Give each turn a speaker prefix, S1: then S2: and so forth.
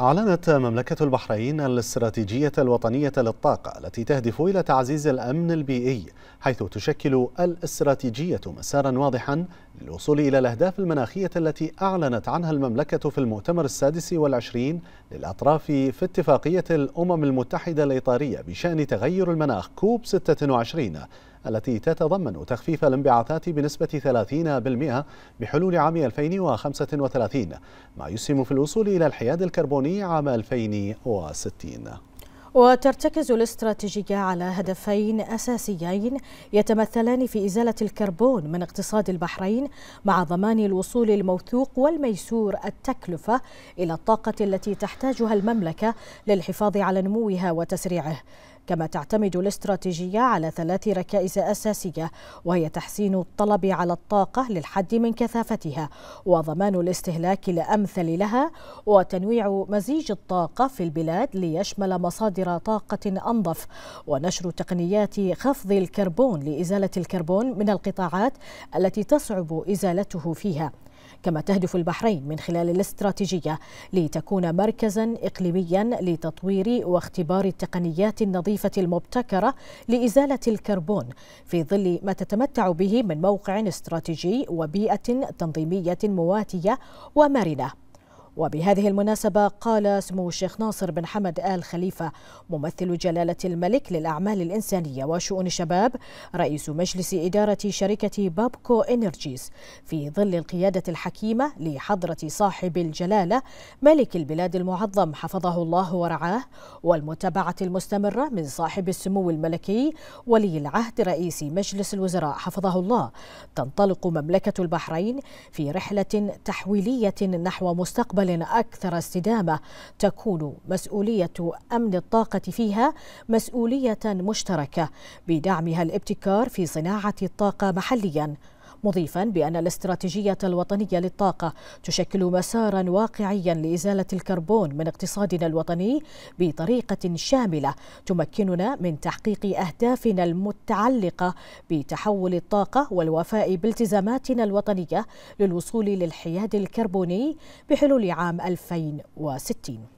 S1: أعلنت مملكة البحرين الاستراتيجية الوطنية للطاقة التي تهدف إلى تعزيز الأمن البيئي حيث تشكل الاستراتيجية مسارا واضحا للوصول إلى الأهداف المناخية التي أعلنت عنها المملكة في المؤتمر السادس والعشرين للأطراف في اتفاقية الأمم المتحدة الإطارية بشأن تغير المناخ كوب 26 التي تتضمن تخفيف الانبعاثات بنسبة 30% بحلول عام 2035 ما يسهم في الوصول إلى الحياد الكربوني عام 2060
S2: وترتكز الاستراتيجية على هدفين أساسيين يتمثلان في إزالة الكربون من اقتصاد البحرين مع ضمان الوصول الموثوق والميسور التكلفة إلى الطاقة التي تحتاجها المملكة للحفاظ على نموها وتسريعه كما تعتمد الاستراتيجية على ثلاث ركائز أساسية وهي تحسين الطلب على الطاقة للحد من كثافتها وضمان الاستهلاك الأمثل لها وتنويع مزيج الطاقة في البلاد ليشمل مصادر طاقة أنظف ونشر تقنيات خفض الكربون لإزالة الكربون من القطاعات التي تصعب إزالته فيها كما تهدف البحرين من خلال الاستراتيجية لتكون مركزا إقليميا لتطوير واختبار التقنيات النظيفة المبتكرة لإزالة الكربون في ظل ما تتمتع به من موقع استراتيجي وبيئة تنظيمية مواتية ومرنة وبهذه المناسبة قال سمو الشيخ ناصر بن حمد آل خليفة ممثل جلالة الملك للأعمال الإنسانية وشؤون الشباب رئيس مجلس إدارة شركة بابكو إنرجيز في ظل القيادة الحكيمة لحضرة صاحب الجلالة ملك البلاد المعظم حفظه الله ورعاه والمتابعة المستمرة من صاحب السمو الملكي ولي العهد رئيس مجلس الوزراء حفظه الله تنطلق مملكة البحرين في رحلة تحويلية نحو مستقبل دول أكثر استدامة تكون مسؤولية أمن الطاقة فيها مسؤولية مشتركة بدعمها الابتكار في صناعة الطاقة محلياً مضيفا بأن الاستراتيجية الوطنية للطاقة تشكل مسارا واقعيا لإزالة الكربون من اقتصادنا الوطني بطريقة شاملة تمكننا من تحقيق أهدافنا المتعلقة بتحول الطاقة والوفاء بالتزاماتنا الوطنية للوصول للحياد الكربوني بحلول عام 2060